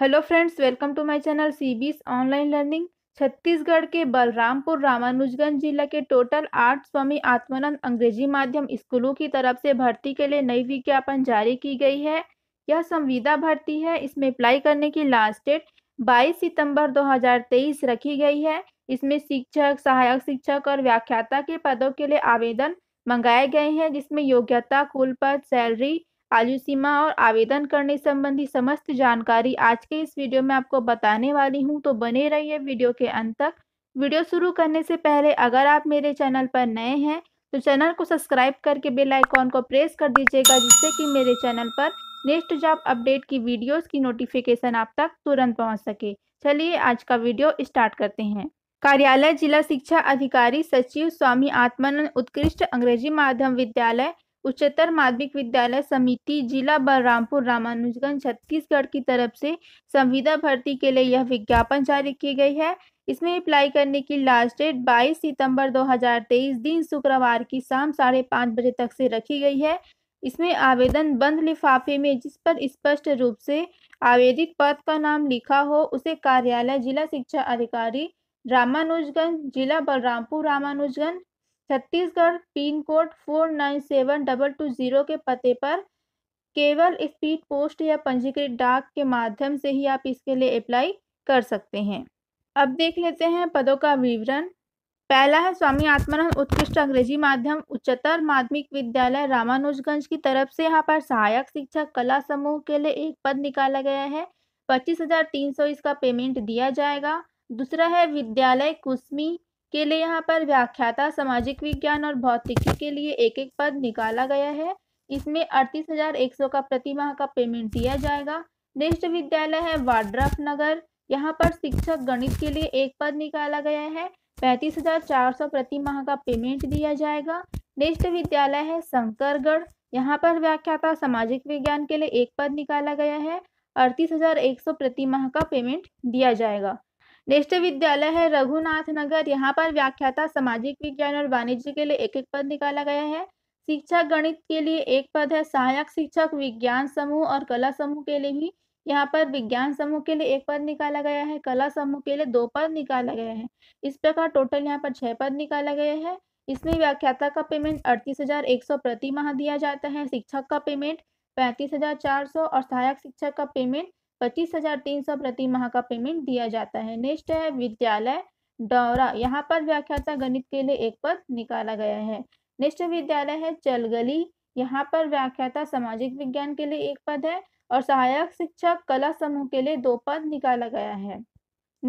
hello friends welcome to my channel C online learning Chhattisgarh के बलरामपुर रामानुजगंज जिला के टोटल आठ स्वामी आत्मानंद अंग्रेजी माध्यम स्कूलों की तरफ से भर्ती के लिए नई विज्ञापन जारी की गई है यह संविदा भर्ती है इसमें अप्लाई करने की लास्ट डेट 22 सितंबर 2023 रखी गई है इसमें शिक्षक सहायक शिक्षक और व्याख्याता के पदों के लिए आवेदन मंगाए गए हैं जिसमें योग्यता कुलपद सैलरी आयु सीमा और आवेदन करने संबंधी समस्त जानकारी आज के इस वीडियो में आपको बताने वाली हूँ तो बने रहिए वीडियो के अंत तक वीडियो शुरू करने से पहले अगर आप मेरे चैनल पर नए हैं तो चैनल को सब्सक्राइब करके बेल आइकॉन को प्रेस कर दीजिएगा जिससे कि मेरे चैनल पर नेक्स्ट जॉब अपडेट की वीडियोस की नोटिफिकेशन आप तक तुरंत पहुंच सके चलिए आज का वीडियो स्टार्ट करते हैं कार्यालय जिला शिक्षा अधिकारी सचिव स्वामी आत्मानंद उत्कृष्ट अंग्रेजी माध्यम विद्यालय उच्चतर माध्यमिक विद्यालय समिति जिला बलरामपुर रामानुजगंज छत्तीसगढ़ की तरफ से संविदा भर्ती के लिए यह विज्ञापन जारी की गई है इसमें अप्लाई करने की लास्ट डेट 22 सितंबर 2023 दिन शुक्रवार की शाम साढ़े पाँच बजे तक से रखी गई है इसमें आवेदन बंद लिफाफे में जिस पर स्पष्ट रूप से आवेदित पद का नाम लिखा हो उसे कार्यालय जिला शिक्षा अधिकारी रामानुजगंज जिला Balrampur Ramanujganj Chhattisgarh pin code four nine seven double two zero के पते पर केवल स्पीड पोस्ट या पंजीकृत डाक के माध्यम से ही आप इसके लिए अप्लाई कर सकते हैं अब देख लेते हैं पदों का विवरण पहला है स्वामी आत्मानंद उत्कृष्ट अंग्रेजी माध्यम उच्चतर माध्यमिक विद्यालय रामानुजगंज की तरफ से यहाँ पर सहायक शिक्षक कला समूह के लिए एक पद निकाला गया है पच्चीस हजार तीन सौ इसका पेमेंट दिया जाएगा दूसरा है विद्यालय कुसमी के लिए यहाँ पर व्याख्याता सामाजिक विज्ञान और भौतिकी के लिए एक एक पद निकाला गया है इसमें अड़तीस हजार एक सौ का प्रति माह का पेमेंट दिया जाएगा नेक्स्ट विद्यालय है वाड्रफ नगर यहाँ पर शिक्षक गणित के लिए एक पद निकाला गया है पैंतीस हजार चार सौ प्रति माह का पेमेंट दिया जाएगा नेक्स्ट विद्यालय है शंकरगढ़ यहाँ पर व्याख्याता सामाजिक विज्ञान के लिए एक पद निकाला गया है अड़तीस हजार एक सौ प्रति माह का पेमेंट दिया जाएगा नेष्ट विद्यालय है रघुनाथ नगर यहाँ पर व्याख्याता सामाजिक विज्ञान और वाणिज्य के लिए एक एक पद निकाला गया है शिक्षक गणित के लिए एक पद है सहायक शिक्षक विज्ञान समूह और कला समूह के लिए भी यहाँ पर विज्ञान समूह के लिए एक पद निकाला गया है कला समूह के लिए दो पद निकाला गया है इस प्रकार टोटल यहाँ पर छह पद निकाला गया है इसमें व्याख्याता का पेमेंट अड़तीस हजार एक सौ प्रति माह दिया जाता है शिक्षक का पेमेंट पैंतीस हजार चार सौ और सहायक शिक्षक का पेमेंट पच्चीस हजार तीन सौ प्रति माह का पेमेंट दिया जाता है नेक्स्ट है विद्यालय डौरा यहाँ पर व्याख्याता गणित के लिए एक पद निकाला गया है नेक्स्ट विद्यालय है चलगली यहाँ पर व्याख्याता सामाजिक विज्ञान के लिए एक पद है और सहायक शिक्षक कला समूह के लिए दो पद निकाला गया है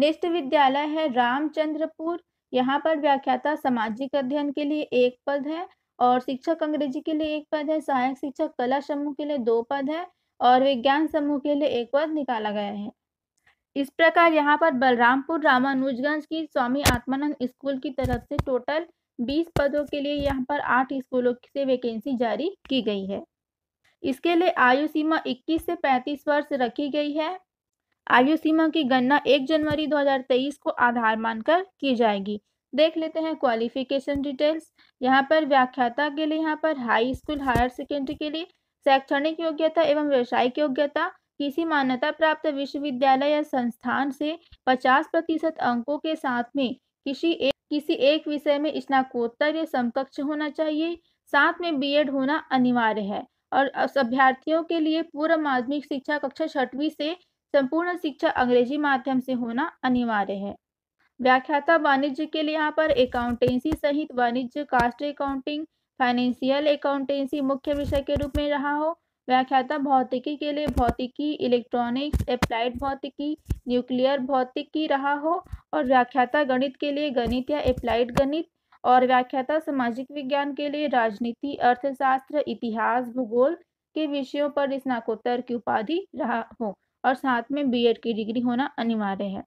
नेक्स्ट विद्यालय है रामचंद्रपुर यहाँ पर व्याख्याता सामाजिक अध्ययन के लिए एक पद है और शिक्षक अंग्रेजी के लिए एक पद है सहायक शिक्षक कला समूह के लिए दो पद है और विज्ञान समूह के लिए एक पद निकाला गया है इस प्रकार यहाँ पर बलरामपुर रामानुजगंज की स्वामी आत्मानंद स्कूल की तरफ से टोटल 20 पदों के लिए यहाँ पर आठ स्कूलों से वैकेंसी जारी की गई है इसके लिए आयु सीमा 21 से 35 वर्ष रखी गई है आयु सीमा की गणना 1 जनवरी 2023 को आधार मानकर की जाएगी देख लेते हैं क्वालिफिकेशन डिटेल्स यहाँ पर व्याख्याता के लिए यहाँ पर हाई स्कूल हायर सेकेंडरी के लिए शैक्षणिक योग्यता एवं व्यवसायिक योग्यता किसी मान्यता प्राप्त विश्वविद्यालय या संस्थान से 50 प्रतिशत अंकों के साथ में किसी एक किसी एक विषय में स्नाकोत्तर या समकक्ष होना चाहिए साथ में बीएड होना अनिवार्य है और अभ्यर्थियों के लिए पूर्व माध्यमिक शिक्षा कक्षा छठवीं से संपूर्ण शिक्षा अंग्रेजी माध्यम से होना अनिवार्य है व्याख्याता वाणिज्य के लिए यहाँ पर अकाउंटेंसी सहित वाणिज्य कास्ट अकाउंटिंग फाइनेंशियल अकाउंटेंसी मुख्य विषय के रूप में रहा हो व्याख्याता भौतिकी के लिए भौतिकी इलेक्ट्रॉनिक्स अप्लाइड भौतिकी न्यूक्लियर भौतिकी रहा हो और व्याख्याता गणित के लिए गणित या अप्लाइड गणित और व्याख्याता सामाजिक विज्ञान के लिए राजनीति अर्थशास्त्र इतिहास भूगोल के विषयों पर स्नाकोत्तर की उपाधि रहा हो और साथ में बीएड की डिग्री होना अनिवार्य है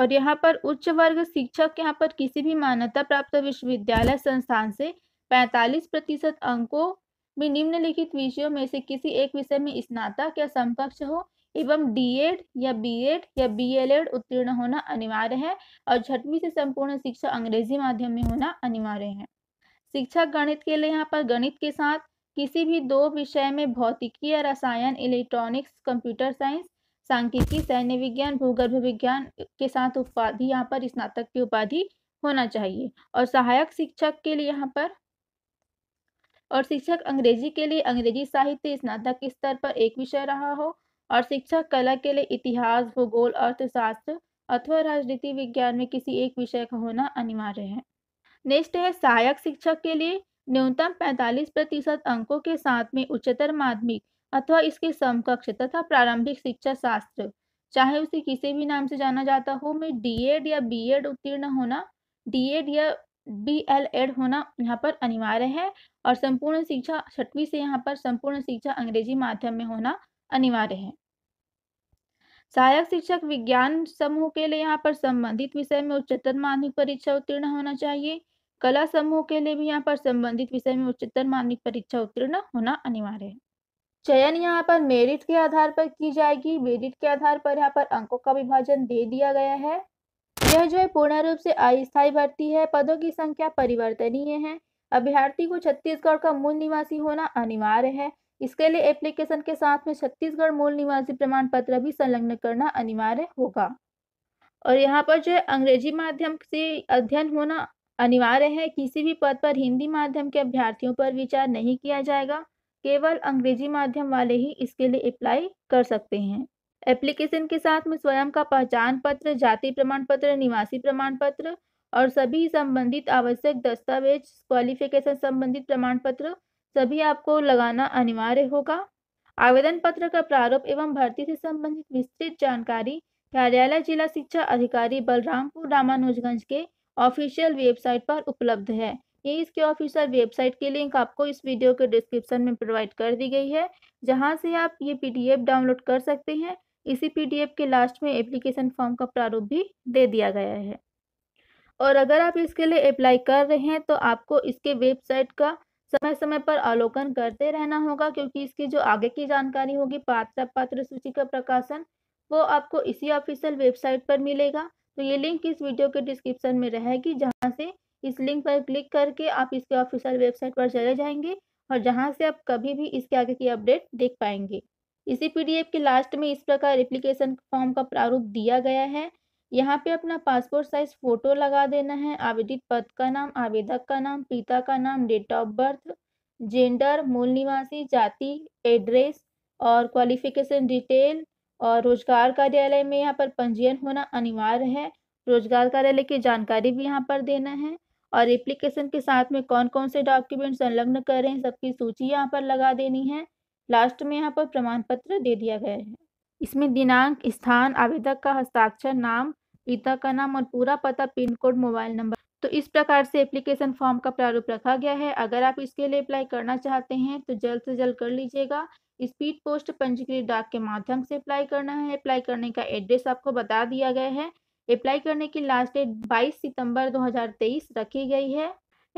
और यहाँ पर उच्च वर्ग शिक्षक यहाँ पर किसी भी मान्यता प्राप्त विश्वविद्यालय संस्थान से 45 प्रतिशत अंकों में निम्नलिखित विषयों में से किसी एक विषय में स्नातक या समकक्ष हो एवं डीएड या बीएड या बीएलएड उत्तीर्ण होना अनिवार्य है और छठवीं से संपूर्ण शिक्षा अंग्रेजी माध्यम में होना अनिवार्य है शिक्षा गणित के लिए यहाँ पर गणित के साथ किसी भी दो विषय में भौतिकी या रसायन इलेक्ट्रॉनिक्स कंप्यूटर साइंस सांख्यिकी सैन्य विज्ञान भूगर्भ विज्ञान के साथ उपाधि यहाँ पर स्नातक की उपाधि होना चाहिए और सहायक शिक्षक के लिए यहाँ पर और शिक्षक अंग्रेजी के लिए अंग्रेजी साहित्य स्नातक स्तर पर एक विषय रहा हो और शिक्षक कला के लिए इतिहास भूगोल अर्थशास्त्र अथवा राजनीति विज्ञान में किसी एक विषय का होना अनिवार्य है नेक्स्ट है सहायक शिक्षक के लिए न्यूनतम 45 प्रतिशत अंकों के साथ में उच्चतर माध्यमिक अथवा इसके समकक्ष तथा प्रारंभिक शिक्षा शास्त्र चाहे उसे किसी भी नाम से जाना जाता हो में डीएड या बीएड उत्तीर्ण होना डीएड या बी एल एड होना यहाँ पर अनिवार्य है और संपूर्ण शिक्षा छठवीं से यहाँ पर संपूर्ण शिक्षा अंग्रेजी माध्यम में होना अनिवार्य है सहायक शिक्षक विज्ञान समूह के लिए यहाँ पर संबंधित विषय में उच्चतर माध्यमिक परीक्षा उत्तीर्ण होना चाहिए कला समूह के लिए भी यहाँ पर संबंधित विषय में उच्चतर माध्यमिक परीक्षा उत्तीर्ण होना अनिवार्य है चयन यहाँ पर मेरिट के आधार पर की जाएगी मेरिट के आधार पर यहाँ पर अंकों का विभाजन दे दिया गया है यह जो है पूर्ण रूप से अस्थायी भर्ती है पदों की संख्या परिवर्तनीय है अभ्यर्थी को छत्तीसगढ़ का मूल निवासी होना अनिवार्य है इसके लिए एप्लीकेशन के साथ में छत्तीसगढ़ मूल निवासी प्रमाण पत्र भी संलग्न करना अनिवार्य होगा और यहाँ पर जो है अंग्रेजी माध्यम से अध्ययन होना अनिवार्य है किसी भी पद पर हिंदी माध्यम के अभ्यर्थियों पर विचार नहीं किया जाएगा केवल अंग्रेजी माध्यम वाले ही इसके लिए अप्लाई कर सकते हैं एप्लीकेशन के साथ में स्वयं का पहचान पत्र जाति प्रमाण पत्र निवासी प्रमाण पत्र और सभी संबंधित आवश्यक दस्तावेज क्वालिफिकेशन संबंधित प्रमाण पत्र सभी आपको लगाना अनिवार्य होगा आवेदन पत्र का प्रारूप एवं भर्ती से संबंधित विस्तृत जानकारी कार्यालय जिला शिक्षा अधिकारी बलरामपुर रामानुजगंज के ऑफिशियल वेबसाइट पर उपलब्ध है ये इसके ऑफिशियल वेबसाइट की लिंक आपको इस वीडियो के डिस्क्रिप्शन में प्रोवाइड कर दी गई है जहाँ से आप ये पीडीएफ डाउनलोड कर सकते हैं इसी पीडीएफ के लास्ट में एप्लीकेशन फॉर्म का प्रारूप भी दे दिया गया है और अगर आप इसके लिए अप्लाई कर रहे हैं तो आपको इसके वेबसाइट का समय समय पर अवलोकन करते रहना होगा क्योंकि इसकी जो आगे की जानकारी होगी पात्र पात्र सूची का प्रकाशन वो आपको इसी ऑफिशियल वेबसाइट पर मिलेगा तो ये लिंक इस वीडियो के डिस्क्रिप्शन में रहेगी जहाँ से इस लिंक पर क्लिक करके आप इसके ऑफिशियल वेबसाइट पर चले जाएंगे और जहाँ से आप कभी भी इसके आगे की अपडेट देख पाएंगे इसी पीडीएफ के लास्ट में इस प्रकार एप्लीकेशन फॉर्म का प्रारूप दिया गया है यहाँ पे अपना पासपोर्ट साइज फोटो लगा देना है आवेदित पद का नाम आवेदक का नाम पिता का नाम डेट ऑफ बर्थ जेंडर मूल निवासी जाति एड्रेस और क्वालिफिकेशन डिटेल और रोजगार कार्यालय में यहाँ पर पंजीयन होना अनिवार्य है रोजगार कार्यालय की जानकारी भी यहाँ पर देना है और एप्लीकेशन के साथ में कौन कौन से डॉक्यूमेंट संलग्न कर रहे हैं सबकी सूची यहाँ पर लगा देनी है लास्ट में यहाँ पर प्रमाण पत्र दे दिया गया है इसमें दिनांक स्थान आवेदक का हस्ताक्षर नाम पिता का नाम और पूरा पता पिन कोड मोबाइल नंबर तो इस प्रकार से एप्लीकेशन फॉर्म का प्रारूप रखा गया है अगर आप इसके लिए अप्लाई करना चाहते हैं तो जल्द से जल्द कर लीजिएगा स्पीड पोस्ट पंजीकृत डाक के माध्यम से अप्लाई करना है अप्लाई करने का एड्रेस आपको बता दिया गया है अप्लाई करने की लास्ट डेट 22 सितंबर 2023 रखी गई है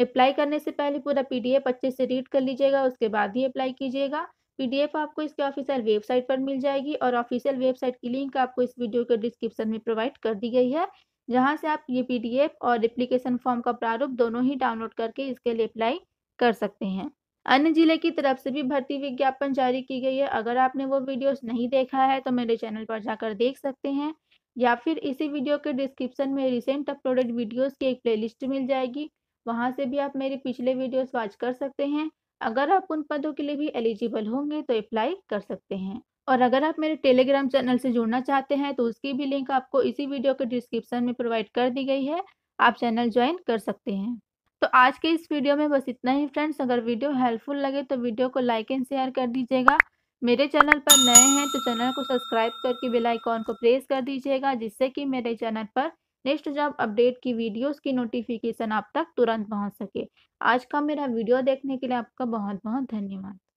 अप्लाई करने से पहले पूरा पीडीएफ अच्छे से रीड कर लीजिएगा उसके बाद ही अप्लाई कीजिएगा पीडीएफ आपको इसके ऑफिशियल वेबसाइट पर मिल जाएगी और ऑफिशियल वेबसाइट की लिंक आपको इस वीडियो के डिस्क्रिप्शन में प्रोवाइड कर दी गई है जहां से आप ये पीडीएफ और एप्लीकेशन फॉर्म का प्रारूप दोनों ही डाउनलोड करके इसके लिए अप्लाई कर सकते हैं अन्य जिले की तरफ से भी भर्ती विज्ञापन जारी की गई है अगर आपने वो वीडियो नहीं देखा है तो मेरे चैनल पर जाकर देख सकते हैं या फिर इसी वीडियो के डिस्क्रिप्शन में रिसेंट अपलोडेड वीडियोज़ की एक प्ले मिल जाएगी वहां से भी आप मेरे पिछले वीडियोस वॉच कर सकते हैं अगर आप उन पदों के लिए भी एलिजिबल होंगे तो अप्लाई कर सकते हैं और अगर आप मेरे टेलीग्राम चैनल से जुड़ना चाहते हैं तो उसकी भी लिंक आपको इसी वीडियो के डिस्क्रिप्शन में प्रोवाइड कर दी गई है आप चैनल ज्वाइन कर सकते हैं तो आज के इस वीडियो में बस इतना ही फ्रेंड्स अगर वीडियो हेल्पफुल लगे तो वीडियो को लाइक एंड शेयर कर दीजिएगा मेरे चैनल पर नए हैं तो चैनल को सब्सक्राइब करके बेल आइकॉन को प्रेस कर दीजिएगा जिससे कि मेरे चैनल पर नेक्स्ट जॉब अपडेट की वीडियोस की नोटिफिकेशन आप तक तुरंत पहुंच सके आज का मेरा वीडियो देखने के लिए आपका बहुत बहुत धन्यवाद